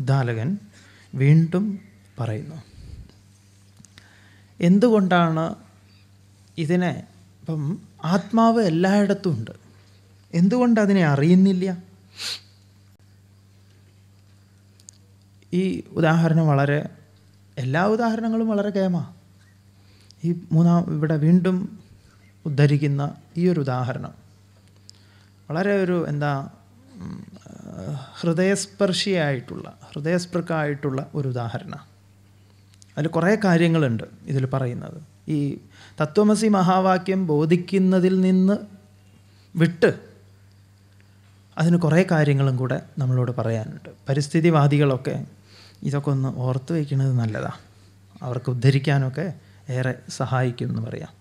ഉദാലകൻ വീണ്ടും പറയുന്നു എന്തുകൊണ്ടാണ് ഇതിനെ ഇപ്പം ആത്മാവ് എല്ലായിടത്തും ഉണ്ട് എന്തുകൊണ്ട് അതിനെ അറിയുന്നില്ല ഈ ഉദാഹരണം വളരെ എല്ലാ ഉദാഹരണങ്ങളും വളരെ കേമ ഈ മൂന്നാം ഇവിടെ വീണ്ടും ഉദ്ധരിക്കുന്ന ഈ ഒരു ഉദാഹരണം വളരെ ഒരു എന്താ ഹൃദയസ്പർശിയായിട്ടുള്ള ഹൃദയസ്പൃക്കായിട്ടുള്ള ഒരു ഉദാഹരണം അതിൽ കുറേ കാര്യങ്ങളുണ്ട് ഇതിൽ പറയുന്നത് ഈ തത്വമസി മഹാവാക്യം ബോധിക്കുന്നതിൽ നിന്ന് വിട്ട് അതിന് കുറേ കാര്യങ്ങളും കൂടെ നമ്മളോട് പറയാനുണ്ട് പരിസ്ഥിതിവാദികളൊക്കെ ഇതൊക്കെ ഒന്ന് ഓർത്ത് വയ്ക്കുന്നത് നല്ലതാണ് അവർക്ക് ഉദ്ധരിക്കാനൊക്കെ ഏറെ സഹായിക്കും എന്ന് പറയാം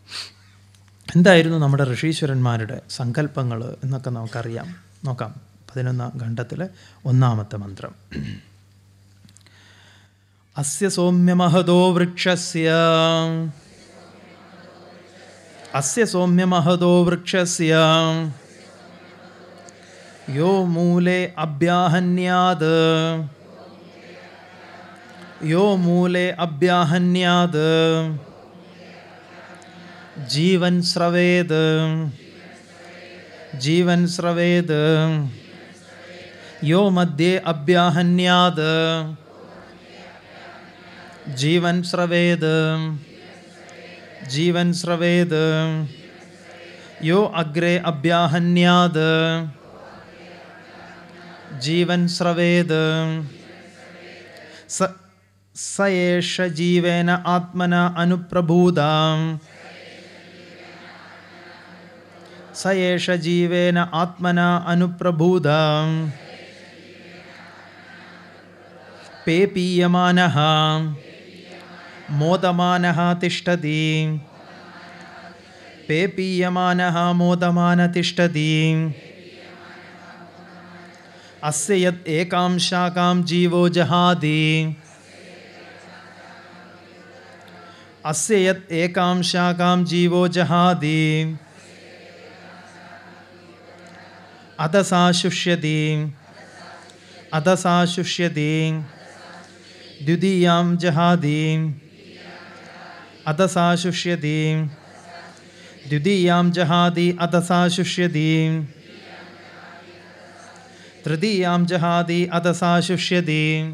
എന്തായിരുന്നു നമ്മുടെ ഋഷീശ്വരന്മാരുടെ സങ്കല്പങ്ങൾ എന്നൊക്കെ നമുക്കറിയാം നോക്കാം പതിനൊന്നാം ഖണ്ഡത്തിലെ ഒന്നാമത്തെ മന്ത്രം അസ്യ സൗമ്യമഹതോ വൃക്ഷസ്യ അസ്യ സൗമ്യമഹതോ വൃക്ഷസ്യ യോ മൂലേ അഭ്യാഹന്യാത് യോ മൂലേ അഭ്യാഹന്യാത് ജീവൻ സ്രവേത് ജീവൻ സ്രവേത് यो मध्ये अभ्याहन्याद् जीवन् स्रवेद् जीवन् स्रवेद् यो अग्रे अभ्याहन्याद् जीवन् स्रवेद् स स एष जीवेन आत्मना अनुप्रभूता स एष जीवेन आत्मना अनुप्रभूता पेपीयमानः मोदमानः तिष्ठति पेपीयमानः मोदमान तिष्ठति अस्य यत् एकां जीवो जहादी अस्य यत् एकां शाकां जीवो जहादि अधसा शुष्यति अधसा शुष्यति द्वितीयां जहादीं अतसा शुष्यतीं द्वितीयां जहादि अतसा शुष्यतीं तृतीयां जहादि अतसा शुष्यतीं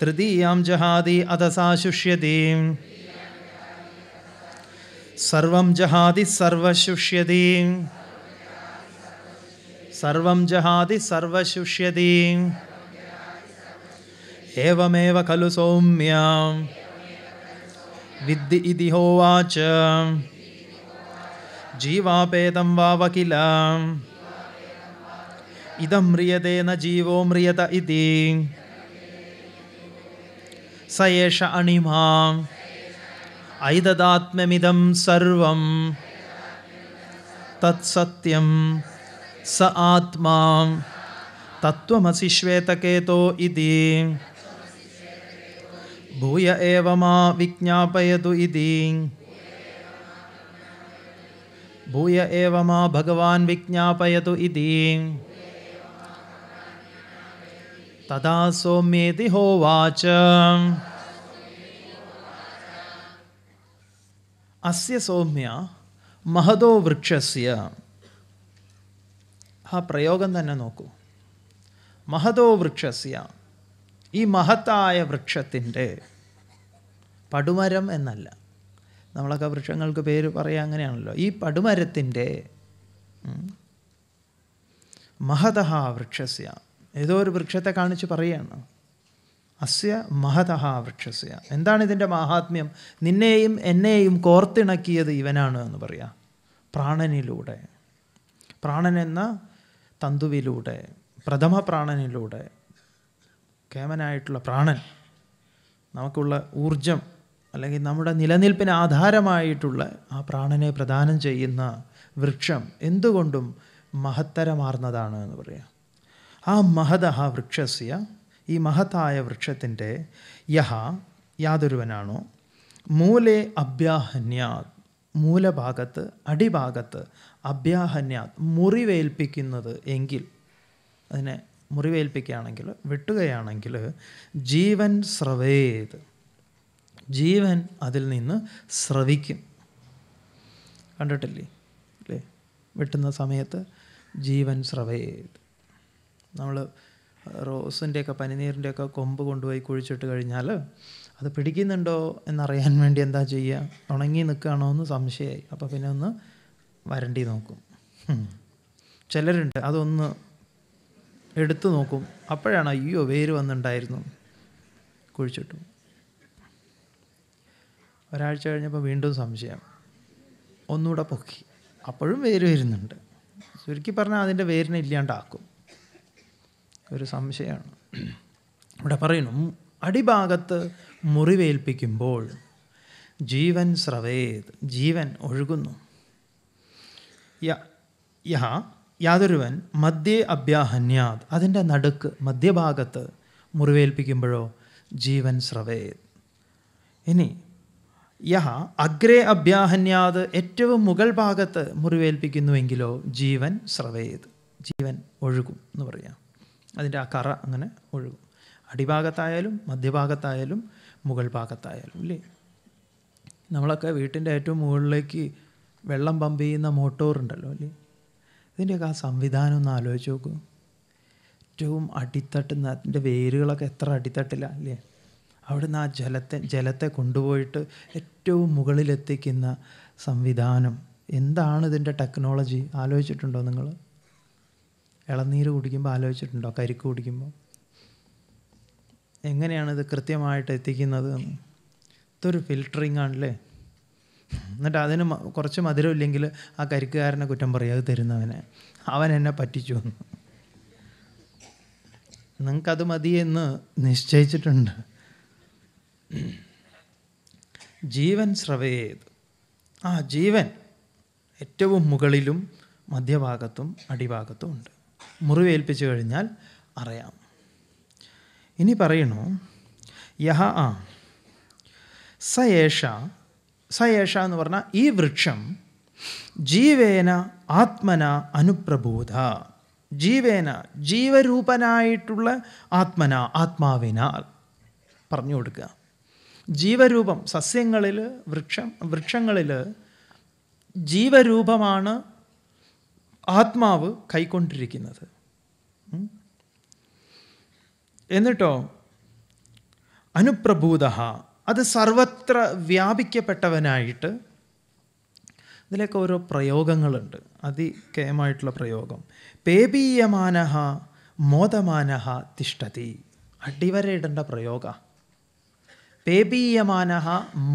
तृतीयां जहादि अतसा शुष्यतीं सर्वं जहादि सर्वशुष्यतीं सर्वं जहादि सर्वशुष्यतीं एवमेव खलु सौम्या विद्धि इति होवाच जीवापेतं वा वकिल इदं म्रियते न जीवो म्रियत इति स एष अणिमा ऐददात्म्यमिदं सर्वं तत्सत्यं स आत्मा तत्त्वमसि श्वेतकेतो इति भूय एव मा विज्ञापयतु इति भूय एव भगवान् विज्ञापयतु इति तदा सौम्येति होवाच अस्य सौम्य महदो वृक्षस्य हा പ്രയോഗം തന്നെ നോക്കൂ മഹതോ വൃക്ഷസ്യ ഈ മഹത്തായ വൃക്ഷത്തിൻ്റെ പടുമരം എന്നല്ല നമ്മളൊക്കെ വൃക്ഷങ്ങൾക്ക് പേര് പറയുക അങ്ങനെയാണല്ലോ ഈ പടുമരത്തിൻ്റെ മഹതഹ വൃക്ഷസ്യ ഏതോ ഒരു വൃക്ഷത്തെ കാണിച്ച് പറയുകയാണ് അസ്യ മഹതഹ വൃക്ഷസ്യ എന്താണ് ഇതിൻ്റെ മഹാത്മ്യം നിന്നെയും എന്നെയും കോർത്തിണക്കിയത് ഇവനാണ് എന്ന് പറയാം പ്രാണനിലൂടെ പ്രാണൻ എന്ന തന്തുവിലൂടെ പ്രഥമ പ്രാണനിലൂടെ കേമനായിട്ടുള്ള പ്രാണൻ നമുക്കുള്ള ഊർജം അല്ലെങ്കിൽ നമ്മുടെ നിലനിൽപ്പിന് ആധാരമായിട്ടുള്ള ആ പ്രാണനെ പ്രദാനം ചെയ്യുന്ന വൃക്ഷം എന്തുകൊണ്ടും മഹത്തരമാർന്നതാണ് എന്ന് പറയാം ആ മഹതഹ വൃക്ഷസ്യ ഈ മഹത്തായ വൃക്ഷത്തിൻ്റെ യഹ യാതൊരുവനാണോ മൂലേ അഭ്യാഹന്യാത് മൂലഭാഗത്ത് അടിഭാഗത്ത് അഭ്യാഹന്യാത് മുറിവേൽപ്പിക്കുന്നത് എങ്കിൽ അതിനെ മുറിവേൽപ്പിക്കുകയാണെങ്കിൽ വെട്ടുകയാണെങ്കിൽ ജീവൻ സ്രവേത് ജീവൻ അതിൽ നിന്ന് ശ്രവിക്കും കണ്ടിട്ടില്ലേ അല്ലേ വെട്ടുന്ന സമയത്ത് ജീവൻ സ്രവേത് നമ്മൾ റോസിൻ്റെയൊക്കെ പനിനീരിൻ്റെയൊക്കെ കൊമ്പ് കൊണ്ടുപോയി കുഴിച്ചിട്ട് കഴിഞ്ഞാൽ അത് പിടിക്കുന്നുണ്ടോ എന്നറിയാൻ വേണ്ടി എന്താ ചെയ്യുക ഉണങ്ങി നിൽക്കുകയാണോ എന്ന് സംശയമായി അപ്പോൾ പിന്നെ ഒന്ന് വരണ്ടി നോക്കും ചിലരുണ്ട് അതൊന്ന് എടുത്തു നോക്കും അപ്പോഴാണ് അയ്യോ വേര് വന്നിട്ടുണ്ടായിരുന്നു കുഴിച്ചിട്ടു ഒരാഴ്ച കഴിഞ്ഞപ്പോൾ വീണ്ടും സംശയം ഒന്നുകൂടെ പൊക്കി അപ്പോഴും വേര് വരുന്നുണ്ട് ചുരുക്കി പറഞ്ഞാൽ അതിൻ്റെ വേരിനെ ഇല്ലാണ്ടാക്കും ഒരു സംശയമാണ് ഇവിടെ പറയുന്നു അടിഭാഗത്ത് മുറിവേൽപ്പിക്കുമ്പോൾ ജീവൻ സ്രവേത് ജീവൻ ഒഴുകുന്നു യ യഹ യാതൊരുവൻ മധ്യേ അഭ്യാഹന്യാത് അതിൻ്റെ നടുക്ക് മധ്യഭാഗത്ത് മുറിവേൽപ്പിക്കുമ്പോഴോ ജീവൻ ശ്രവേത് ഇനി യഹ അഗ്രേ അഭ്യാഹന്യാത് ഏറ്റവും മുകൾ ഭാഗത്ത് മുറിവേൽപ്പിക്കുന്നുവെങ്കിലോ ജീവൻ ശ്രവേത് ജീവൻ ഒഴുകും എന്ന് പറയാം അതിൻ്റെ ആ കറ അങ്ങനെ ഒഴുകും അടിഭാഗത്തായാലും മധ്യഭാഗത്തായാലും മുകൾ ഭാഗത്തായാലും ഇല്ലേ നമ്മളൊക്കെ വീട്ടിൻ്റെ ഏറ്റവും മുകളിലേക്ക് വെള്ളം പമ്പ് ചെയ്യുന്ന മോട്ടോറുണ്ടല്ലോ അല്ലേ ഇതിൻ്റെയൊക്കെ ആ സംവിധാനം ഒന്ന് ആലോചിച്ച് നോക്കൂ ഏറ്റവും അടിത്തട്ടുന്ന അതിൻ്റെ വേരുകളൊക്കെ എത്ര അടിത്തട്ടില്ല അല്ലേ അവിടുന്ന് ആ ജലത്തെ ജലത്തെ കൊണ്ടുപോയിട്ട് ഏറ്റവും മുകളിലെത്തിക്കുന്ന സംവിധാനം എന്താണ് ഇതിൻ്റെ ടെക്നോളജി ആലോചിച്ചിട്ടുണ്ടോ നിങ്ങൾ ഇളനീര് കുടിക്കുമ്പോൾ ആലോചിച്ചിട്ടുണ്ടോ കരിക്ക് കുടിക്കുമ്പോൾ എങ്ങനെയാണ് ഇത് കൃത്യമായിട്ട് എത്തിക്കുന്നത് ഇതൊരു ഫിൽറ്ററിങ് ആണല്ലേ എന്നിട്ട് അതിന് കുറച്ച് മധുരം ഇല്ലെങ്കിൽ ആ കരിക്കുകാരനെ കുറ്റം പറയും തരുന്നവനെ അവൻ എന്നെ പറ്റിച്ചു എന്ന് നിങ്ങൾക്കത് മതിയെന്ന് നിശ്ചയിച്ചിട്ടുണ്ട് ജീവൻ ശ്രവയേത് ആ ജീവൻ ഏറ്റവും മുകളിലും മധ്യഭാഗത്തും അടിഭാഗത്തും ഉണ്ട് മുറിവേൽപ്പിച്ചു കഴിഞ്ഞാൽ അറിയാം ഇനി പറയണു യഹ ആ സ ഏഷ സയേഷ എന്ന് പറഞ്ഞാൽ ഈ വൃക്ഷം ജീവേന ആത്മന അനുപ്രബോധ ജീവേന ജീവരൂപനായിട്ടുള്ള ആത്മന ആത്മാവിനാൽ പറഞ്ഞു കൊടുക്കുക ജീവരൂപം സസ്യങ്ങളിൽ വൃക്ഷം വൃക്ഷങ്ങളിൽ ജീവരൂപമാണ് ആത്മാവ് കൈക്കൊണ്ടിരിക്കുന്നത് എന്നിട്ടോ അനുപ്രഭൂത അത് സർവത്ര വ്യാപിക്കപ്പെട്ടവനായിട്ട് ഇതിലേക്ക് ഓരോ പ്രയോഗങ്ങളുണ്ട് അതികേയമായിട്ടുള്ള പ്രയോഗം പേബീയമാനഹ മോദമാനഹ തിഷ്ടതി അടിവരയിടേണ്ട പ്രയോഗ പേബീയമാനഹ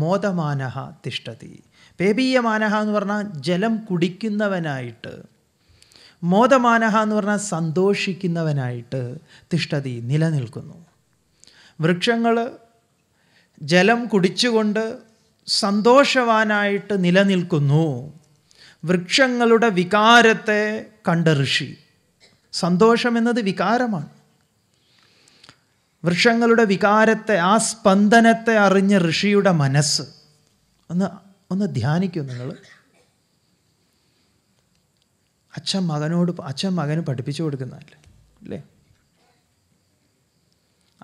മോദമാനഹ തിഷ്ടതി പേബീയമാനഹ എന്ന് പറഞ്ഞാൽ ജലം കുടിക്കുന്നവനായിട്ട് മോദമാനഹ എന്ന് പറഞ്ഞാൽ സന്തോഷിക്കുന്നവനായിട്ട് തിഷ്ടതി നിലനിൽക്കുന്നു വൃക്ഷങ്ങൾ ജലം കുടിച്ചുകൊണ്ട് സന്തോഷവാനായിട്ട് നിലനിൽക്കുന്നു വൃക്ഷങ്ങളുടെ വികാരത്തെ കണ്ട ഋഷി സന്തോഷം എന്നത് വികാരമാണ് വൃക്ഷങ്ങളുടെ വികാരത്തെ ആ സ്പന്ദനത്തെ അറിഞ്ഞ ഋഷിയുടെ മനസ്സ് ഒന്ന് ഒന്ന് ധ്യാനിക്കൂ നിങ്ങൾ അച്ഛൻ മകനോട് അച്ഛൻ മകന് പഠിപ്പിച്ചു കൊടുക്കുന്നതല്ലേ അല്ലേ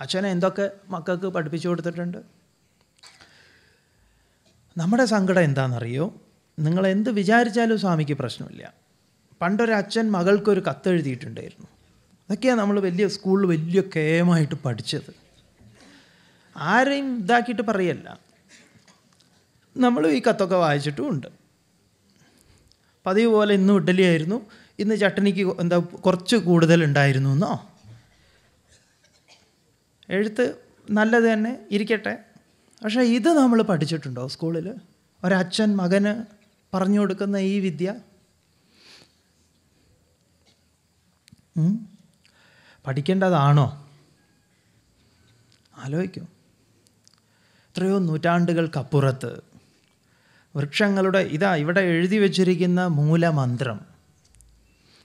അച്ഛനെ എന്തൊക്കെ മക്കൾക്ക് പഠിപ്പിച്ചു കൊടുത്തിട്ടുണ്ട് നമ്മുടെ സങ്കടം എന്താണെന്നറിയോ നിങ്ങൾ എന്ത് വിചാരിച്ചാലും സ്വാമിക്ക് പ്രശ്നമില്ല പണ്ടൊരു അച്ഛൻ മകൾക്കൊരു കത്തെഴുതിയിട്ടുണ്ടായിരുന്നു അതൊക്കെയാണ് നമ്മൾ വലിയ സ്കൂളിൽ വലിയ കേമായിട്ട് പഠിച്ചത് ആരെയും ഇതാക്കിയിട്ട് പറയല്ല നമ്മൾ ഈ കത്തൊക്കെ വായിച്ചിട്ടും ഉണ്ട് പതിവ് പോലെ ഇന്നും ഇഡ്ഡലിയായിരുന്നു ഇന്ന് ചട്ടണിക്ക് എന്താ കുറച്ച് കൂടുതൽ ഉണ്ടായിരുന്നു എന്നോ എഴുത്ത് നല്ലത് തന്നെ ഇരിക്കട്ടെ പക്ഷേ ഇത് നമ്മൾ പഠിച്ചിട്ടുണ്ടോ സ്കൂളിൽ ഒരച്ഛൻ മകന് പറഞ്ഞു കൊടുക്കുന്ന ഈ വിദ്യ പഠിക്കേണ്ടതാണോ ആലോചിക്കും എത്രയോ നൂറ്റാണ്ടുകൾക്കപ്പുറത്ത് വൃക്ഷങ്ങളുടെ ഇതാ ഇവിടെ എഴുതി വച്ചിരിക്കുന്ന മൂലമന്ത്രം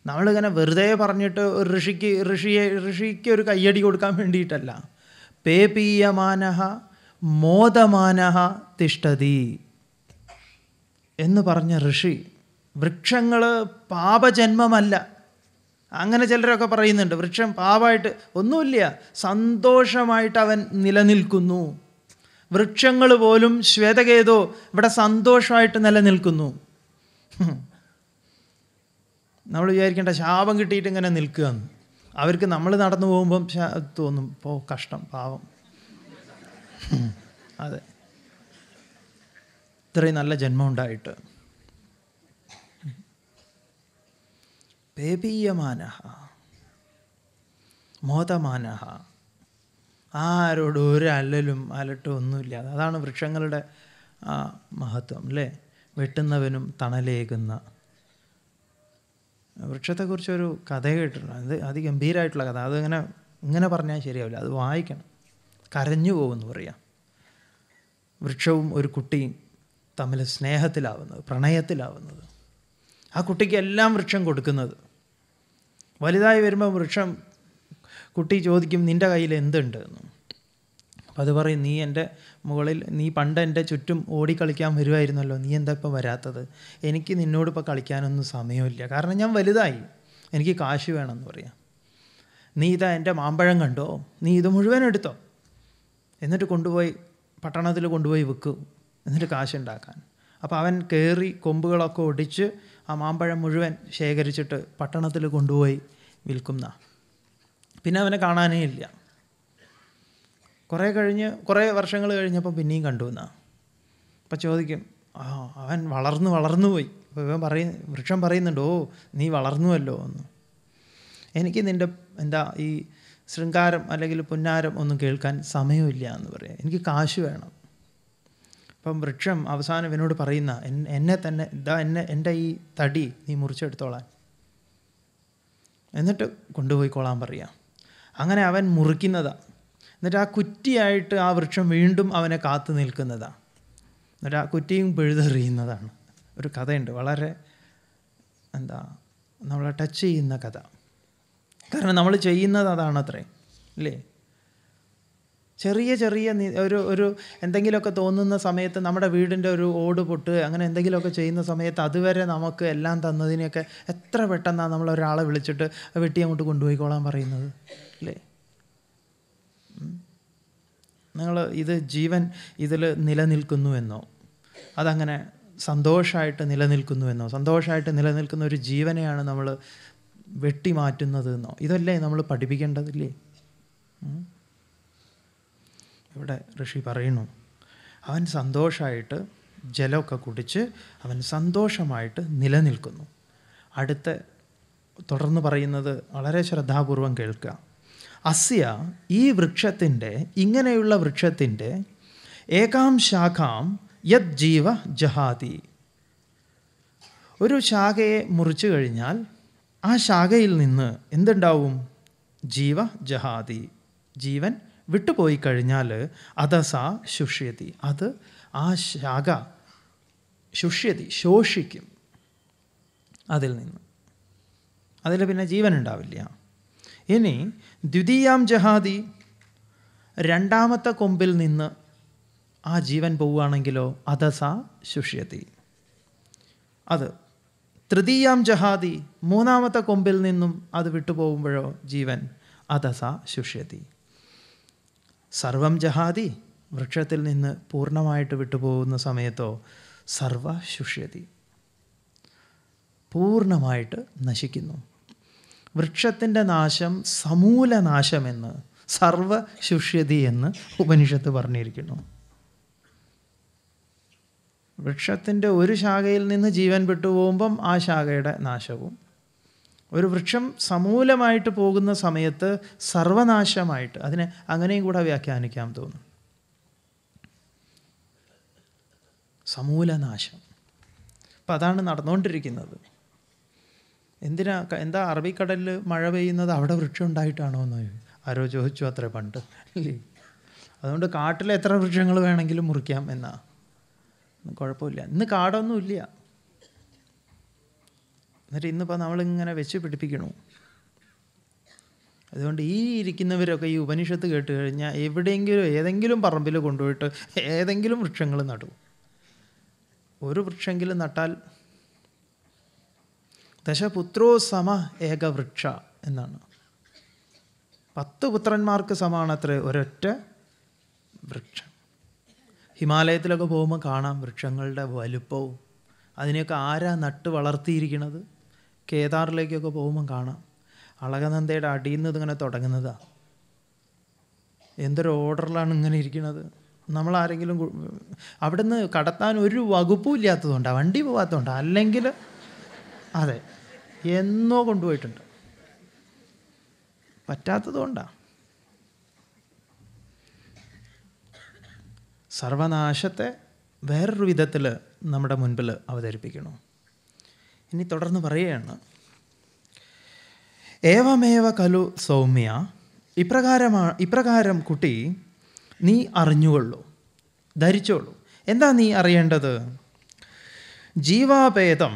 നമ്മളിങ്ങനെ വെറുതെ പറഞ്ഞിട്ട് ഒരു ഋഷിക്ക് ഋഷിയെ ഋഷിക്ക് ഒരു കയ്യടി കൊടുക്കാൻ വേണ്ടിയിട്ടല്ല പേ പീയമാനഹ മോദമാനഹ തിഷ്ടതി എന്ന് പറഞ്ഞ ഋഷി വൃക്ഷങ്ങൾ പാപജന്മമല്ല അങ്ങനെ ചിലരൊക്കെ പറയുന്നുണ്ട് വൃക്ഷം പാപമായിട്ട് ഒന്നുമില്ല സന്തോഷമായിട്ട് അവൻ നിലനിൽക്കുന്നു വൃക്ഷങ്ങൾ പോലും ശ്വേതകേതോ ഇവിടെ സന്തോഷമായിട്ട് നിലനിൽക്കുന്നു നമ്മൾ വിചാരിക്കേണ്ട ശാപം കിട്ടിയിട്ട് ഇങ്ങനെ നിൽക്കുകയെന്ന് അവർക്ക് നമ്മൾ നടന്നു പോകുമ്പം തോന്നും പോ കഷ്ടം പാവം അതെ ഇത്രയും നല്ല ജന്മം ഉണ്ടായിട്ട് പേപീയമാന മോതമാന ആരോടും ഒരു അല്ലലും അലട്ടും ഒന്നുമില്ല അതാണ് വൃക്ഷങ്ങളുടെ ആ മഹത്വം അല്ലേ വെട്ടുന്നവനും തണലേകുന്ന വൃക്ഷത്തെക്കുറിച്ചൊരു കഥ കേട്ടിട്ടുണ്ട് അത് അതിഗംഭീരമായിട്ടുള്ള കഥ അതിങ്ങനെ ഇങ്ങനെ പറഞ്ഞാൽ ശരിയാവില്ല അത് വായിക്കണം കരഞ്ഞു പോകുമെന്ന് പറയാം വൃക്ഷവും ഒരു കുട്ടിയും തമ്മിൽ സ്നേഹത്തിലാവുന്നത് പ്രണയത്തിലാവുന്നത് ആ കുട്ടിക്ക് എല്ലാം വൃക്ഷം കൊടുക്കുന്നത് വലുതായി വരുമ്പോൾ വൃക്ഷം കുട്ടി ചോദിക്കും നിൻ്റെ കയ്യിൽ എന്തുണ്ട് എന്ന് അപ്പം അത് പറയും നീ എൻ്റെ മുകളിൽ നീ പണ്ട് എൻ്റെ ചുറ്റും ഓടിക്കളിക്കാൻ വരുമായിരുന്നല്ലോ നീ എന്താ ഇപ്പോൾ വരാത്തത് എനിക്ക് നിന്നോട് ഇപ്പോൾ കളിക്കാനൊന്നും സമയമില്ല കാരണം ഞാൻ വലുതായി എനിക്ക് കാശ് വേണമെന്ന് പറയാം നീ ഇതാ എൻ്റെ മാമ്പഴം കണ്ടോ നീ ഇത് മുഴുവൻ എടുത്തോ എന്നിട്ട് കൊണ്ടുപോയി പട്ടണത്തിൽ കൊണ്ടുപോയി വിൽക്കും എന്നിട്ട് കാശുണ്ടാക്കാൻ അപ്പോൾ അവൻ കയറി കൊമ്പുകളൊക്കെ ഒടിച്ച് ആ മാമ്പഴം മുഴുവൻ ശേഖരിച്ചിട്ട് പട്ടണത്തിൽ കൊണ്ടുപോയി വിൽക്കുന്ന പിന്നെ അവനെ കാണാനേ ഇല്ല കുറേ കഴിഞ്ഞ് കുറേ വർഷങ്ങൾ കഴിഞ്ഞപ്പോൾ പിന്നെയും കണ്ടു എന്നാ അപ്പം ചോദിക്കും ആ അവൻ വളർന്നു വളർന്നു പോയി അപ്പോൾ ഇവൻ പറയും വൃക്ഷം പറയുന്നുണ്ട് ഓ നീ വളർന്നുവല്ലോ എന്ന് എനിക്ക് നിൻ്റെ എന്താ ഈ ശൃംഗാരം അല്ലെങ്കിൽ പുന്നാരം ഒന്നും കേൾക്കാൻ സമയമില്ല എന്ന് പറയാം എനിക്ക് കാശ് വേണം അപ്പം വൃക്ഷം അവസാനം എന്നോട് പറയുന്ന എന്നെ തന്നെ ഇതാ എന്നെ എൻ്റെ ഈ തടി നീ മുറിച്ചെടുത്തോളാൻ എന്നിട്ട് കൊണ്ടുപോയിക്കോളാൻ പറയാം അങ്ങനെ അവൻ മുറിക്കുന്നതാ എന്നിട്ട് ആ കുറ്റിയായിട്ട് ആ വൃക്ഷം വീണ്ടും അവനെ കാത്തു നിൽക്കുന്നതാ എന്നിട്ട് ആ കുറ്റിയും പെഴുതെറിയുന്നതാണ് ഒരു കഥയുണ്ട് വളരെ എന്താ നമ്മളെ ടച്ച് ചെയ്യുന്ന കഥ കാരണം നമ്മൾ ചെയ്യുന്നത് അതാണ് അത്രേ ഇല്ലേ ചെറിയ ചെറിയ ഒരു ഒരു എന്തെങ്കിലുമൊക്കെ തോന്നുന്ന സമയത്ത് നമ്മുടെ വീടിൻ്റെ ഒരു ഓട് പൊട്ട് അങ്ങനെ എന്തെങ്കിലുമൊക്കെ ചെയ്യുന്ന സമയത്ത് അതുവരെ നമുക്ക് എല്ലാം തന്നതിനെയൊക്കെ എത്ര പെട്ടെന്നാണ് നമ്മൾ ഒരാളെ വിളിച്ചിട്ട് വെട്ടി അങ്ങോട്ട് കൊണ്ടുപോയിക്കോളാൻ പറയുന്നത് അല്ലേ നിങ്ങൾ ഇത് ജീവൻ ഇതിൽ നിലനിൽക്കുന്നു എന്നോ അതങ്ങനെ സന്തോഷമായിട്ട് നിലനിൽക്കുന്നു എന്നോ സന്തോഷമായിട്ട് നിലനിൽക്കുന്ന ഒരു ജീവനെയാണ് നമ്മൾ വെട്ടി മാറ്റുന്നത് എന്നോ ഇതല്ലേ നമ്മൾ പഠിപ്പിക്കേണ്ടതില്ലേ ഇവിടെ ഋഷി പറയുന്നു അവൻ സന്തോഷമായിട്ട് ജലമൊക്കെ കുടിച്ച് അവൻ സന്തോഷമായിട്ട് നിലനിൽക്കുന്നു അടുത്ത തുടർന്ന് പറയുന്നത് വളരെ ശ്രദ്ധാപൂർവം കേൾക്കുക അസ്യ ഈ വൃക്ഷത്തിൻ്റെ ഇങ്ങനെയുള്ള വൃക്ഷത്തിൻ്റെ ഏകാം ശാഖാം യജ്ജീവ ജീവ ജഹാതി ഒരു ശാഖയെ മുറിച്ചു കഴിഞ്ഞാൽ ആ ശാഖയിൽ നിന്ന് എന്തുണ്ടാവും ജീവ ജഹാദി ജീവൻ വിട്ടുപോയി കഴിഞ്ഞാൽ അതസ ശുഷ്യതി അത് ആ ശാഖ ശുഷ്യതി ശോഷിക്കും അതിൽ നിന്ന് അതിൽ പിന്നെ ജീവൻ ഉണ്ടാവില്ല ഇനി ദ്വിതീയാം ജഹാദി രണ്ടാമത്തെ കൊമ്പിൽ നിന്ന് ആ ജീവൻ പോവുകയാണെങ്കിലോ അതസ ശുഷ്യതി അത് തൃതീയാം ജഹാദി മൂന്നാമത്തെ കൊമ്പിൽ നിന്നും അത് വിട്ടുപോകുമ്പോഴോ ജീവൻ അതസ ശുഷ്യതി സർവം ജഹാദി വൃക്ഷത്തിൽ നിന്ന് പൂർണ്ണമായിട്ട് വിട്ടുപോകുന്ന സമയത്തോ സർവ ശുഷ്യതി പൂർണ്ണമായിട്ട് നശിക്കുന്നു വൃക്ഷത്തിൻ്റെ നാശം സമൂലനാശമെന്ന് സർവ ശുഷ്യതി എന്ന് ഉപനിഷത്ത് പറഞ്ഞിരിക്കുന്നു വൃക്ഷത്തിൻ്റെ ഒരു ശാഖയിൽ നിന്ന് ജീവൻ വിട്ടുപോകുമ്പം ആ ശാഖയുടെ നാശവും ഒരു വൃക്ഷം സമൂലമായിട്ട് പോകുന്ന സമയത്ത് സർവനാശമായിട്ട് അതിനെ അങ്ങനെയും കൂടെ വ്യാഖ്യാനിക്കാൻ തോന്നും സമൂലനാശം അപ്പം അതാണ് നടന്നുകൊണ്ടിരിക്കുന്നത് എന്തിനാ എന്താ അറബിക്കടലിൽ മഴ പെയ്യുന്നത് അവിടെ വൃക്ഷം ഉണ്ടായിട്ടാണോ എന്ന് ആരോ ചോദിച്ചു അത്ര പണ്ട് അതുകൊണ്ട് കാട്ടിലെത്ര എത്ര വൃക്ഷങ്ങൾ വേണമെങ്കിലും മുറിക്കാം എന്നാണ് കുഴപ്പമില്ല ഇന്ന് കാടൊന്നും ഇല്ല എന്നിട്ട് ഇന്നിപ്പോൾ നമ്മളിങ്ങനെ വെച്ച് പിടിപ്പിക്കണു അതുകൊണ്ട് ഈ ഇരിക്കുന്നവരൊക്കെ ഈ ഉപനിഷത്ത് കേട്ട് കഴിഞ്ഞാൽ എവിടെയെങ്കിലും ഏതെങ്കിലും പറമ്പിൽ കൊണ്ടുപോയിട്ട് ഏതെങ്കിലും വൃക്ഷങ്ങൾ നടും ഒരു വൃക്ഷമെങ്കിലും നട്ടാൽ ദശപുത്രോ സമ ഏകവൃക്ഷ എന്നാണ് പത്ത് പുത്രന്മാർക്ക് സമാണത്രേ ഒരൊറ്റ വൃക്ഷം ഹിമാലയത്തിലൊക്കെ പോകുമ്പോൾ കാണാം വൃക്ഷങ്ങളുടെ വലുപ്പവും അതിനെയൊക്കെ ആരാ നട്ട് വളർത്തിയിരിക്കുന്നത് കേദാറിലേക്കൊക്കെ പോകുമ്പോൾ കാണാം അളകനന്ദയുടെ അടിയിൽ നിന്ന് ഇതിങ്ങനെ തുടങ്ങുന്നതാണ് എന്തൊരു ഓർഡറിലാണ് ഇങ്ങനെ ഇരിക്കുന്നത് നമ്മൾ ആരെങ്കിലും അവിടുന്ന് കടത്താൻ ഒരു വകുപ്പും ഇല്ലാത്തതുകൊണ്ടാണ് വണ്ടി പോകാത്തതുകൊണ്ട് അല്ലെങ്കിൽ അതെ എന്നോ കൊണ്ടുപോയിട്ടുണ്ട് പറ്റാത്തതുകൊണ്ടാണ് സർവനാശത്തെ വേറൊരു വിധത്തിൽ നമ്മുടെ മുൻപിൽ അവതരിപ്പിക്കണം ഇനി തുടർന്ന് പറയുകയാണ് ഏവമേവ കലു സൗമ്യ ഇപ്രകാരമാ ഇപ്രകാരം കുട്ടി നീ അറിഞ്ഞുകൊള്ളൂ ധരിച്ചോളൂ എന്താ നീ അറിയേണ്ടത് ജീവാഭേദം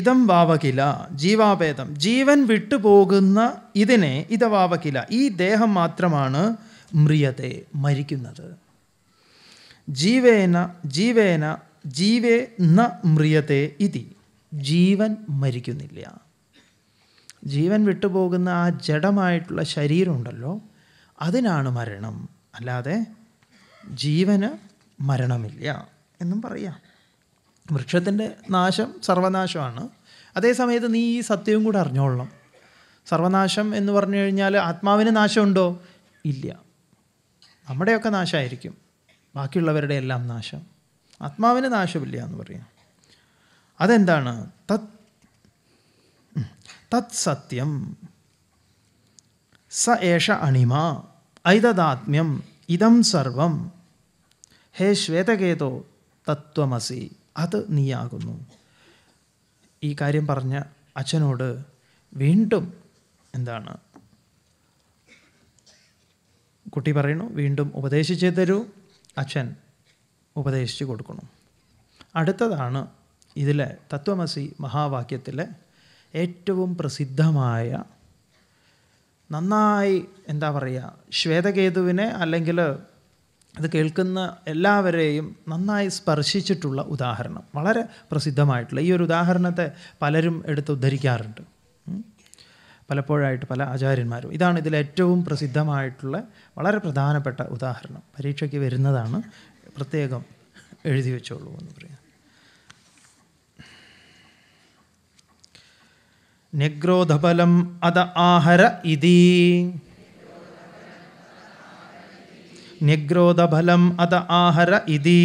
ഇതം വാവകില ജീവാഭേദം ജീവൻ വിട്ടുപോകുന്ന ഇതിനെ ഇത വാവകില ഈ ദേഹം മാത്രമാണ് മ്രിയതെ മരിക്കുന്നത് ജീവേന ജീവേന ജീവേ ന മ്രിയത്തെ ഇതി ജീവൻ മരിക്കുന്നില്ല ജീവൻ വിട്ടുപോകുന്ന ആ ജഡമായിട്ടുള്ള ശരീരമുണ്ടല്ലോ അതിനാണ് മരണം അല്ലാതെ ജീവന് മരണമില്ല എന്നും പറയാം വൃക്ഷത്തിൻ്റെ നാശം സർവനാശമാണ് അതേസമയത്ത് നീ ഈ സത്യവും കൂടെ അറിഞ്ഞോളണം സർവനാശം എന്ന് പറഞ്ഞു കഴിഞ്ഞാൽ ആത്മാവിന് നാശമുണ്ടോ ഇല്ല നമ്മുടെയൊക്കെ നാശമായിരിക്കും ബാക്കിയുള്ളവരുടെ എല്ലാം നാശം ആത്മാവിന് നാശമില്ല എന്ന് പറയാം അതെന്താണ് തത് തത് സത്യം സ ഏഷ അണിമ ഐതദാത്മ്യം ഇതം സർവം ഹേ ശ്വേതകേതോ തത്വമസി അത് നീയാകുന്നു ഈ കാര്യം പറഞ്ഞ അച്ഛനോട് വീണ്ടും എന്താണ് കുട്ടി പറയുന്നു വീണ്ടും ഉപദേശിച്ചേ തരൂ അച്ഛൻ ഉപദേശിച്ചു കൊടുക്കണം അടുത്തതാണ് ഇതിലെ തത്വമസി മഹാവാക്യത്തിലെ ഏറ്റവും പ്രസിദ്ധമായ നന്നായി എന്താ പറയുക ശ്വേതകേതുവിനെ അല്ലെങ്കിൽ അത് കേൾക്കുന്ന എല്ലാവരെയും നന്നായി സ്പർശിച്ചിട്ടുള്ള ഉദാഹരണം വളരെ പ്രസിദ്ധമായിട്ടുള്ള ഈ ഒരു ഉദാഹരണത്തെ പലരും എടുത്ത് ഉദ്ധരിക്കാറുണ്ട് പലപ്പോഴായിട്ട് പല ആചാര്യന്മാരും ഇതാണ് ഇതിൽ ഏറ്റവും പ്രസിദ്ധമായിട്ടുള്ള വളരെ പ്രധാനപ്പെട്ട ഉദാഹരണം പരീക്ഷയ്ക്ക് വരുന്നതാണ് പ്രത്യേകം എഴുതി വെച്ചോളൂ എന്ന് പറയാം നിഗ്രോധബലം അത ആഹര ഇതി നിഗ്രോധബലം അത ആഹര ഇതി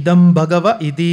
ഇതം ഭഗവ ഇതി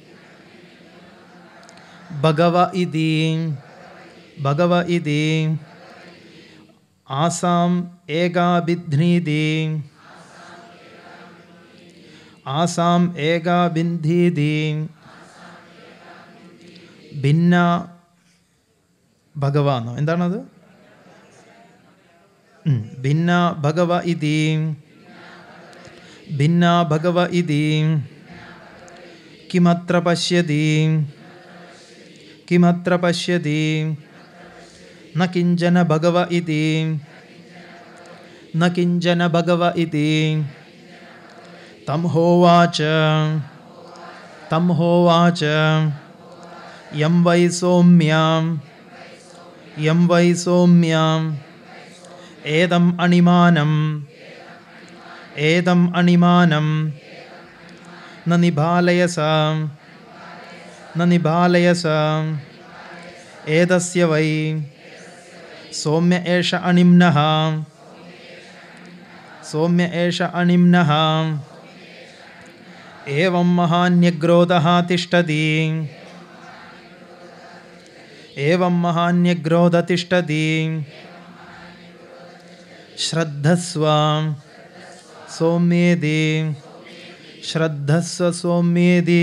භගව ඉදී භගව ඉදී ආසම් ඒගා බිද්ධ්නීදී ආසම් ඒගා බින්ධීදී ഭിന്ന ഭഗവാനോ എന്താണത് ഭിന്ന ഭഗവ ഇതി ഭിന്ന ഭഗവ ഇതി കിമത്ര പശ്യതി किमत्र पश्यति न किञ्चन भगव इति न किञ्चन भगव इति तं होवाच तं होवाच यं वै सोम्यां यं वै सोम्याम् एतम् अणिमानम् एतम् अणिमानं न निभालयसा न निभालयस एतस्य वै सौम्य एष अनिम्नः सौम्य एष अनिम्नः एवं महान्यग्रोधः तिष्ठति एवं महान्यग्रोध तिष्ठति श्रद्धस्व सौम्येदि श्रद्धस्व सौम्येदि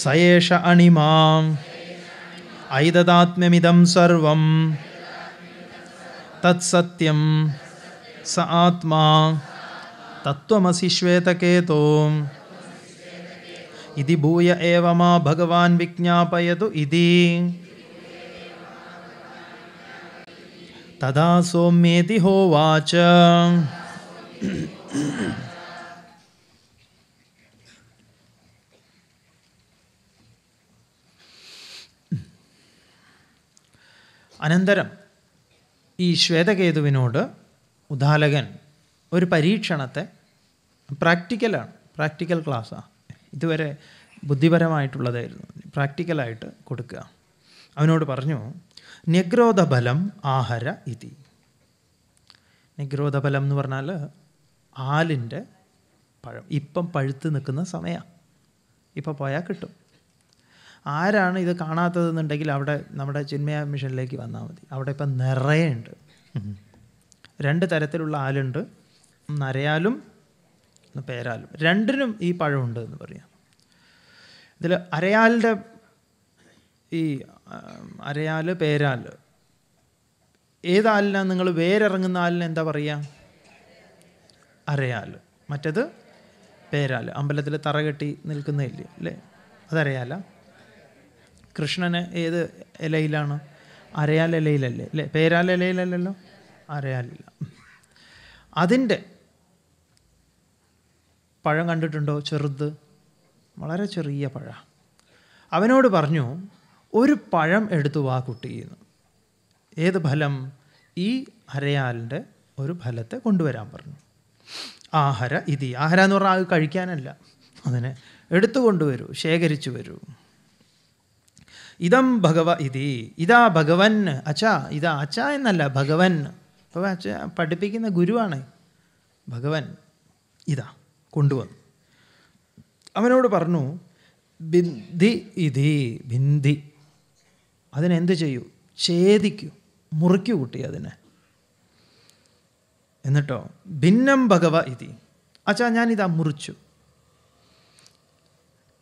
स एष अणिमाम् सर्वं तत्सत्यं स आत्मा तत्त्वमसि श्वेतकेतो इति भूय एव मा भगवान् विज्ञापयतु इति तदा सौम्येति होवाच അനന്തരം ഈ ശ്വേതകേതുവിനോട് ഉദാലകൻ ഒരു പരീക്ഷണത്തെ പ്രാക്ടിക്കലാണ് പ്രാക്ടിക്കൽ ക്ലാസ്സാണ് ഇതുവരെ ബുദ്ധിപരമായിട്ടുള്ളതായിരുന്നു പ്രാക്ടിക്കലായിട്ട് കൊടുക്കുക അവനോട് പറഞ്ഞു നിഗ്രോധബലം ആഹര ഇതി നിഗ്രോധബലം എന്ന് പറഞ്ഞാൽ ആലിൻ്റെ പഴം ഇപ്പം പഴുത്ത് നിൽക്കുന്ന സമയമാണ് ഇപ്പം പോയാൽ കിട്ടും ആരാണ് ഇത് കാണാത്തതെന്നുണ്ടെങ്കിൽ അവിടെ നമ്മുടെ ചിന്മയ മിഷനിലേക്ക് വന്നാൽ മതി അവിടെ ഇപ്പം നിറയെ ഉണ്ട് രണ്ട് തരത്തിലുള്ള ആലുണ്ട് നരയാലും പേരാലും രണ്ടിനും ഈ പഴമുണ്ട് എന്ന് പറയാം ഇതിൽ അരയാലിൻ്റെ ഈ അരയാൽ പേരാല് ഏതാലിനാണ് നിങ്ങൾ വേരിറങ്ങുന്ന ആലിന് എന്താ പറയുക അരയാൽ മറ്റത് പേരാൽ അമ്പലത്തിൽ കെട്ടി നിൽക്കുന്നതില്ലേ അല്ലേ അതരയാല കൃഷ്ണന് ഏത് ഇലയിലാണ് അരയാൽ ഇലയിലല്ലേ അല്ലേ പേരാൽ ഇലയിലല്ലല്ലോ അരയാലില്ല അതിൻ്റെ പഴം കണ്ടിട്ടുണ്ടോ ചെറുത് വളരെ ചെറിയ പഴ അവനോട് പറഞ്ഞു ഒരു പഴം എടുത്തു വാ കുട്ടിയെന്ന് ഏത് ഫലം ഈ അരയാലിൻ്റെ ഒരു ഫലത്തെ കൊണ്ടുവരാൻ പറഞ്ഞു ആഹാര ഇതി ആഹാര എന്ന് പറഞ്ഞാൽ അത് കഴിക്കാനല്ല അതിനെ എടുത്തു കൊണ്ടുവരൂ ശേഖരിച്ചു വരൂ ഇതം ഭഗവ ഇതി ഇതാ ഭഗവൻ അച്ച ഇതാ അച്ച എന്നല്ല ഭഗവൻ അപ്പോൾ അച്ഛ പഠിപ്പിക്കുന്ന ഗുരുവാണ് ഭഗവൻ ഇതാ കൊണ്ടുവന്നു അവനോട് പറഞ്ഞു ബിന്ദി ഇതി ബിന്ദി അതിനെന്ത് ചെയ്യൂ ഛേദിക്കൂ മുറിക്കൂ കുട്ടി അതിനെ എന്നിട്ടോ ഭിന്നം ഭഗവ ഇതി അച്ഛാ ഞാനിതാ മുറിച്ചു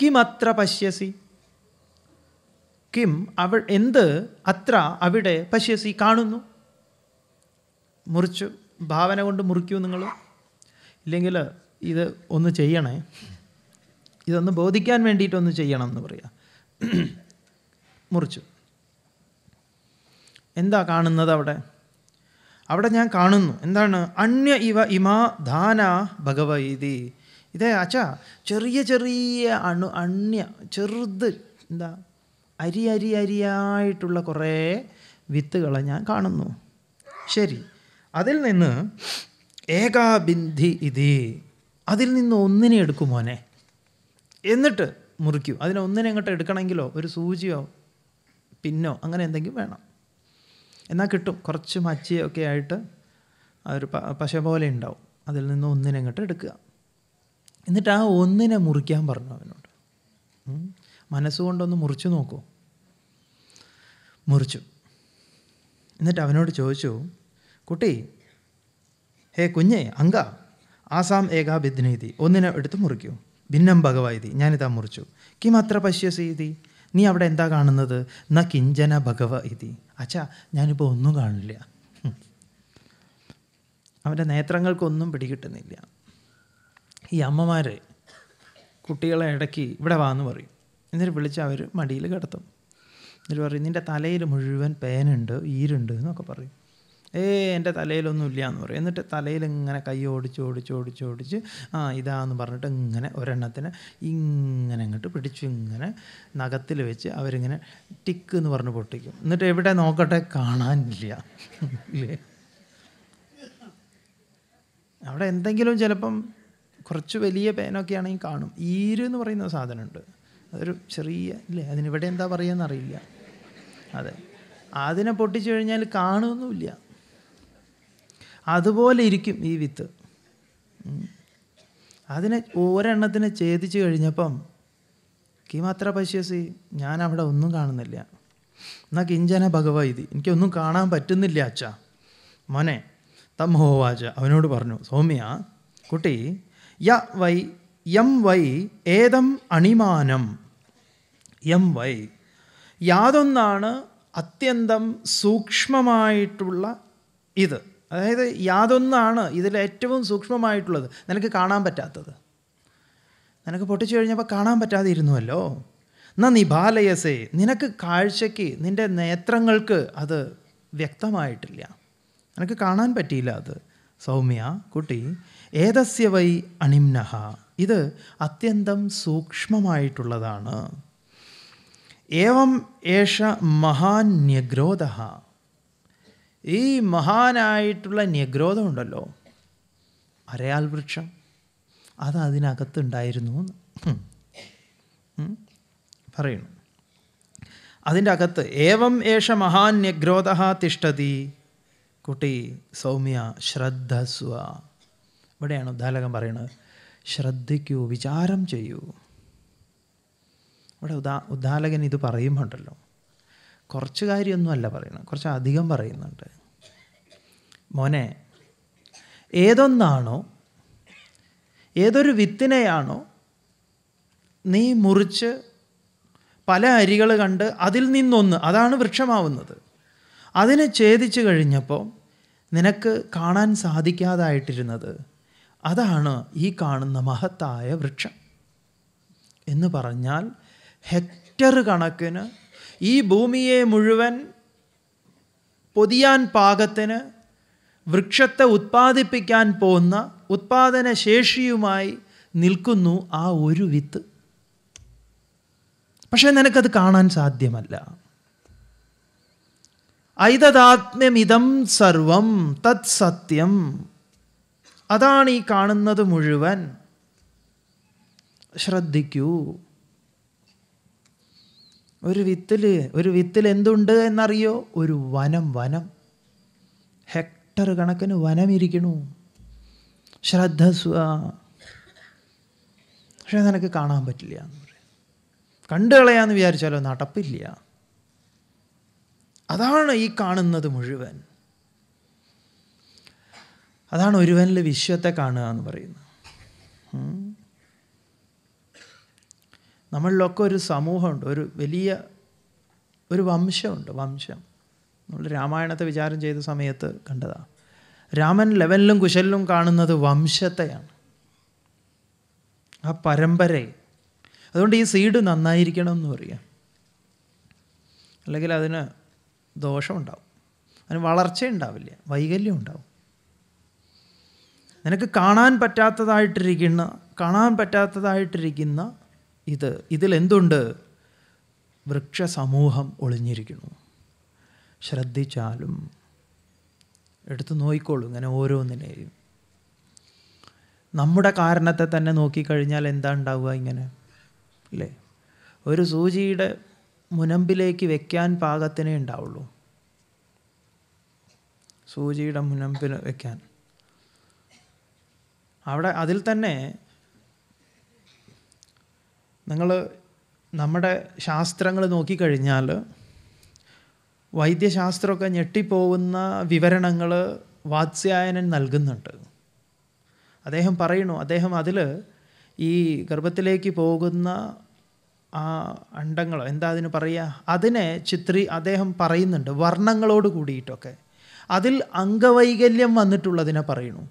കിമത്ര പശ്യസി കിം അവൾ എന്ത് അത്ര അവിടെ പശ്യസി കാണുന്നു മുറിച്ചു ഭാവന കൊണ്ട് മുറിക്കൂ നിങ്ങൾ ഇല്ലെങ്കിൽ ഇത് ഒന്ന് ചെയ്യണേ ഇതൊന്ന് ബോധിക്കാൻ വേണ്ടിയിട്ടൊന്ന് ചെയ്യണം എന്ന് പറയാം മുറിച്ചു എന്താ കാണുന്നത് അവിടെ അവിടെ ഞാൻ കാണുന്നു എന്താണ് അന്യ ഇവ ഇമാ ധാന ഭഗവതി ഇതേ അച്ഛ ചെറിയ ചെറിയ അണു അന്യ ചെറുത് എന്താ അരി അരി അരിയായിട്ടുള്ള കുറേ വിത്തുകളെ ഞാൻ കാണുന്നു ശരി അതിൽ നിന്ന് ഏകാബിന്ധി ഇതി അതിൽ നിന്ന് ഒന്നിനെ എടുക്കും മോനെ എന്നിട്ട് മുറിക്കൂ അതിനെ ഒന്നിനെ അങ്ങോട്ട് എടുക്കണമെങ്കിലോ ഒരു സൂചിയോ പിന്നോ അങ്ങനെ എന്തെങ്കിലും വേണം എന്നാൽ കിട്ടും കുറച്ച് മച്ചിയൊക്കെ ആയിട്ട് ഒരു പശ പോലെ ഉണ്ടാവും അതിൽ നിന്ന് ഒന്നിനെ അങ്ങോട്ട് എടുക്കുക എന്നിട്ട് ആ ഒന്നിനെ മുറിക്കാൻ പറഞ്ഞു അവനോട് മനസ്സുകൊണ്ടൊന്ന് മുറിച്ചു നോക്കൂ മുറിച്ചു എന്നിട്ട് അവനോട് ചോദിച്ചു കുട്ടി ഹേ കുഞ്ഞെ അങ്ക ആസാം ഏകാ ബിദ്നീതി ഒന്നിനെ എടുത്ത് മുറിക്കൂ ഭിന്നം ഭഗവതി ഞാനിതാ മുറിച്ചു കിം അത്ര പശ്യസീതി നീ അവിടെ എന്താ കാണുന്നത് ന കിഞ്ചന ഭഗവ ഇതി അച്ഛാ ഞാനിപ്പോൾ ഒന്നും കാണില്ല അവൻ്റെ നേത്രങ്ങൾക്കൊന്നും പിടികിട്ടുന്നില്ല ഈ അമ്മമാരെ കുട്ടികളെ ഇടയ്ക്ക് ഇവിടെ വാന്ന് പറയും എന്നിട്ട് വിളിച്ച് അവർ മടിയിൽ കിടത്തും എന്നിട്ട് പറയും നിൻ്റെ തലയിൽ മുഴുവൻ പേനുണ്ട് ഈരുണ്ട് എന്നൊക്കെ പറയും ഏ എൻ്റെ തലയിലൊന്നും ഇല്ല എന്ന് പറയും എന്നിട്ട് തലയിൽ ഇങ്ങനെ കൈ ഓടിച്ച് ഓടിച്ച് ഓടിച്ച് ഓടിച്ച് ആ ഇതാന്ന് പറഞ്ഞിട്ട് ഇങ്ങനെ ഒരെണ്ണത്തിന് ഇങ്ങനെ അങ്ങോട്ട് പിടിച്ചു ഇങ്ങനെ നഖത്തിൽ വെച്ച് അവരിങ്ങനെ ടിക്ക് എന്ന് പറഞ്ഞ് പൊട്ടിക്കും എന്നിട്ട് എവിടെ നോക്കട്ടെ കാണാനില്ല ഇല്ലേ അവിടെ എന്തെങ്കിലും ചിലപ്പം കുറച്ച് വലിയ പേനൊക്കെ ആണെങ്കിൽ കാണും ഈര് എന്ന് പറയുന്ന സാധനമുണ്ട് ഒരു ചെറിയ ഇല്ലേ അതിനിവിടെ എന്താ പറയുകയെന്ന് അറിയില്ല അതെ അതിനെ പൊട്ടിച്ചു കഴിഞ്ഞാൽ കാണുമൊന്നുമില്ല അതുപോലെ ഇരിക്കും ഈ വിത്ത് അതിനെ ഒരെണ്ണത്തിനെ ഛേദിച്ചു കഴിഞ്ഞപ്പം കീമാത്ര പശ്യസി ഞാൻ അവിടെ ഒന്നും കാണുന്നില്ല എന്നാ കിഞ്ചന ഭഗവതി എനിക്കൊന്നും കാണാൻ പറ്റുന്നില്ല അച്ഛ മോനെ തമ്മോവാച അവനോട് പറഞ്ഞു സൗമ്യ കുട്ടി യ വൈ എം വൈ ഏതം അണിമാനം എം വൈ യാതൊന്നാണ് അത്യന്തം സൂക്ഷ്മമായിട്ടുള്ള ഇത് അതായത് യാതൊന്നാണ് ഇതിലേറ്റവും സൂക്ഷ്മമായിട്ടുള്ളത് നിനക്ക് കാണാൻ പറ്റാത്തത് നിനക്ക് പൊട്ടിച്ചു കഴിഞ്ഞപ്പോൾ കാണാൻ പറ്റാതെ ഇരുന്നുവല്ലോ എന്നാ നിഭാലയസേ നിനക്ക് കാഴ്ചയ്ക്ക് നിൻ്റെ നേത്രങ്ങൾക്ക് അത് വ്യക്തമായിട്ടില്ല നിനക്ക് കാണാൻ പറ്റിയില്ല അത് സൗമ്യ കുട്ടി ഏതസ്യ വൈ അണിംനഹ ഇത് അത്യന്തം സൂക്ഷ്മമായിട്ടുള്ളതാണ് ഏവം ഏഷ മഹാൻ ന്യഗ്രോധ ഈ മഹാനായിട്ടുള്ള ന്യഗ്രോധമുണ്ടല്ലോ അരയാൽ വൃക്ഷം അത് അതിനകത്തുണ്ടായിരുന്നു എന്ന് പറയുന്നു അതിൻ്റെ അകത്ത് ഏവം ഏഷ മഹാൻ ന്യഗ്രോധ തിഷ്ടതി കുട്ടി സൗമ്യ ശ്രദ്ധസ്വ ഇവിടെയാണ് ഉദ്ദാലകം പറയുന്നത് ശ്രദ്ധിക്കൂ വിചാരം ചെയ്യൂ ഇവിടെ ഉദാ ഉദ്ദാലകൻ ഇത് പറയുമ്പോണ്ടല്ലോ കുറച്ച് കാര്യമൊന്നുമല്ല പറയുന്നത് കുറച്ച് അധികം പറയുന്നുണ്ട് മോനെ ഏതൊന്നാണോ ഏതൊരു വിത്തിനെയാണോ നീ മുറിച്ച് പല അരികൾ കണ്ട് അതിൽ നിന്നൊന്ന് അതാണ് വൃക്ഷമാവുന്നത് അതിനെ ഛേദിച്ചു കഴിഞ്ഞപ്പോൾ നിനക്ക് കാണാൻ സാധിക്കാതായിട്ടിരുന്നത് അതാണ് ഈ കാണുന്ന മഹത്തായ വൃക്ഷം എന്ന് പറഞ്ഞാൽ ഹെക്ടർ കണക്കിന് ഈ ഭൂമിയെ മുഴുവൻ പൊതിയാൻ പാകത്തിന് വൃക്ഷത്തെ ഉത്പാദിപ്പിക്കാൻ പോകുന്ന ഉത്പാദന ശേഷിയുമായി നിൽക്കുന്നു ആ ഒരു വിത്ത് പക്ഷേ നിനക്കത് കാണാൻ സാധ്യമല്ല ഐതദാത്മ്യമിതം സർവം തത് സത്യം അതാണ് ഈ കാണുന്നത് മുഴുവൻ ശ്രദ്ധിക്കൂ ഒരു വിത്തിൽ ഒരു വിത്തിൽ എന്തുണ്ട് എന്നറിയോ ഒരു വനം വനം ഹെക്ടർ കണക്കിന് വനം ഇരിക്കണു ശ്രദ്ധ പക്ഷെ നിനക്ക് കാണാൻ പറ്റില്ല എന്ന് പറയാം കണ്ടു കളയാന്ന് വിചാരിച്ചാലോ നടപ്പില്ല അതാണ് ഈ കാണുന്നത് മുഴുവൻ അതാണ് ഒരുവനിൽ വിശ്വത്തെ കാണുക എന്ന് പറയുന്നത് നമ്മളിലൊക്കെ ഒരു സമൂഹമുണ്ട് ഒരു വലിയ ഒരു വംശമുണ്ട് വംശം നമ്മൾ രാമായണത്തെ വിചാരം ചെയ്ത സമയത്ത് കണ്ടതാണ് രാമൻ ലെവലിലും കുശലിലും കാണുന്നത് വംശത്തെയാണ് ആ പരമ്പരയെ അതുകൊണ്ട് ഈ സീഡ് നന്നായിരിക്കണം എന്ന് പറയാം അല്ലെങ്കിൽ അതിന് ദോഷമുണ്ടാവും അതിന് വളർച്ച ഉണ്ടാവില്ല വൈകല്യം ഉണ്ടാവും നിനക്ക് കാണാൻ പറ്റാത്തതായിട്ടിരിക്കുന്ന കാണാൻ പറ്റാത്തതായിട്ടിരിക്കുന്ന ഇത് ഇതിലെന്തുണ്ട് വൃക്ഷസമൂഹം ഒളിഞ്ഞിരിക്കുന്നു ശ്രദ്ധിച്ചാലും എടുത്തു നോക്കിക്കോളൂ ഇങ്ങനെ ഓരോന്നിനെയും നമ്മുടെ കാരണത്തെ തന്നെ നോക്കിക്കഴിഞ്ഞാൽ എന്താ ഉണ്ടാവുക ഇങ്ങനെ അല്ലേ ഒരു സൂചിയുടെ മുനമ്പിലേക്ക് വെക്കാൻ പാകത്തിനേ ഉണ്ടാവുള്ളൂ സൂചിയുടെ മുനമ്പിൽ വെക്കാൻ അവിടെ അതിൽ തന്നെ നിങ്ങൾ നമ്മുടെ ശാസ്ത്രങ്ങൾ നോക്കിക്കഴിഞ്ഞാൽ വൈദ്യശാസ്ത്രമൊക്കെ ഞെട്ടിപ്പോകുന്ന വിവരണങ്ങൾ വാത്സ്യായനൻ നൽകുന്നുണ്ട് അദ്ദേഹം പറയണു അദ്ദേഹം അതിൽ ഈ ഗർഭത്തിലേക്ക് പോകുന്ന ആ അണ്ടങ്ങൾ എന്താ അതിന് പറയുക അതിനെ ചിത്രി അദ്ദേഹം പറയുന്നുണ്ട് വർണ്ണങ്ങളോട് കൂടിയിട്ടൊക്കെ അതിൽ അംഗവൈകല്യം വന്നിട്ടുള്ളതിനെ പറയുന്നു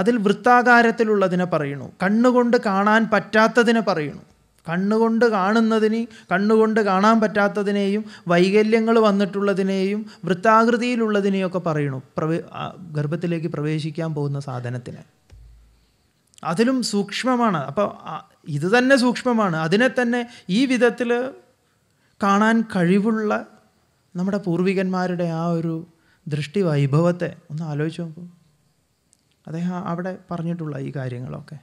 അതിൽ വൃത്താകാരത്തിലുള്ളതിനെ പറയുന്നു കണ്ണുകൊണ്ട് കാണാൻ പറ്റാത്തതിനെ പറയുന്നു കണ്ണുകൊണ്ട് കാണുന്നതിന് കണ്ണുകൊണ്ട് കാണാൻ പറ്റാത്തതിനെയും വൈകല്യങ്ങൾ വന്നിട്ടുള്ളതിനെയും വൃത്താകൃതിയിലുള്ളതിനെയൊക്കെ പറയുന്നു പ്രവേ ഗർഭത്തിലേക്ക് പ്രവേശിക്കാൻ പോകുന്ന സാധനത്തിന് അതിലും സൂക്ഷ്മമാണ് അപ്പോൾ ഇത് തന്നെ സൂക്ഷ്മമാണ് അതിനെ തന്നെ ഈ വിധത്തിൽ കാണാൻ കഴിവുള്ള നമ്മുടെ പൂർവികന്മാരുടെ ആ ഒരു ദൃഷ്ടി വൈഭവത്തെ ഒന്ന് ആലോചിച്ച് നോക്കൂ അദ്ദേഹം അവിടെ പറഞ്ഞിട്ടുള്ള ഈ കാര്യങ്ങളൊക്കെ